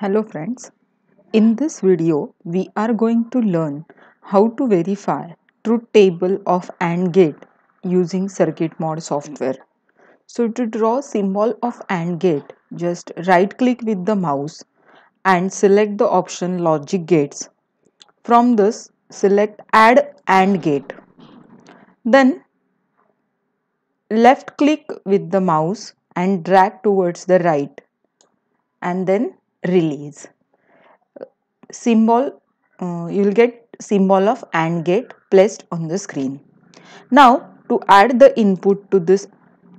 Hello friends, in this video we are going to learn how to verify truth table of AND gate using circuit mod software. So to draw symbol of AND gate just right click with the mouse and select the option logic gates. From this select add AND gate. Then left click with the mouse and drag towards the right and then release symbol uh, you will get symbol of AND gate placed on the screen now to add the input to this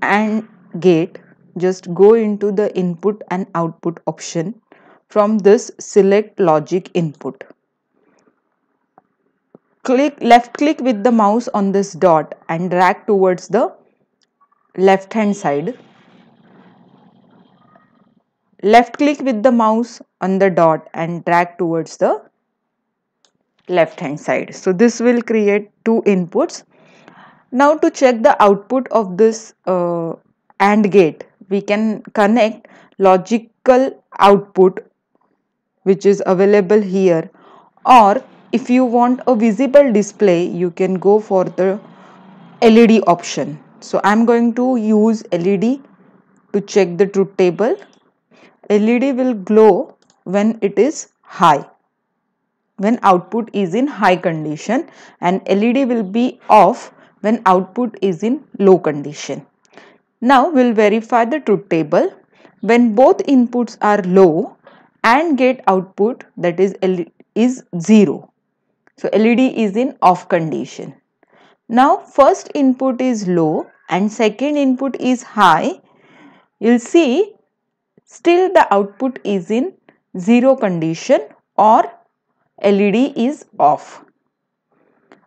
AND gate just go into the input and output option from this select logic input click left click with the mouse on this dot and drag towards the left hand side Left click with the mouse on the dot and drag towards the left hand side. So this will create two inputs. Now to check the output of this uh, AND gate, we can connect logical output which is available here or if you want a visible display you can go for the LED option. So I am going to use LED to check the truth table LED will glow when it is high when output is in high condition and LED will be off when output is in low condition. Now we'll verify the truth table. When both inputs are low and gate output that is L is 0. So LED is in off condition. Now first input is low and second input is high. You'll see still the output is in 0 condition or LED is off.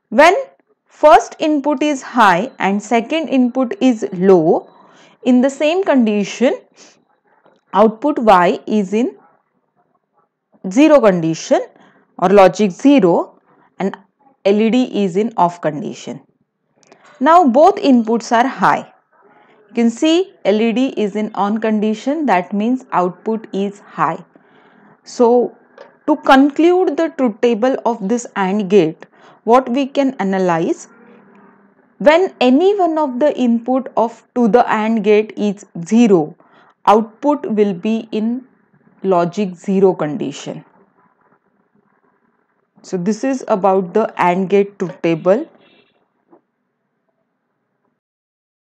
When first input is high and second input is low, in the same condition output Y is in 0 condition or logic 0 and LED is in off condition. Now both inputs are high you can see LED is in on condition that means output is high. So to conclude the truth table of this AND gate what we can analyze when any one of the input of to the AND gate is 0 output will be in logic 0 condition. So this is about the AND gate truth table.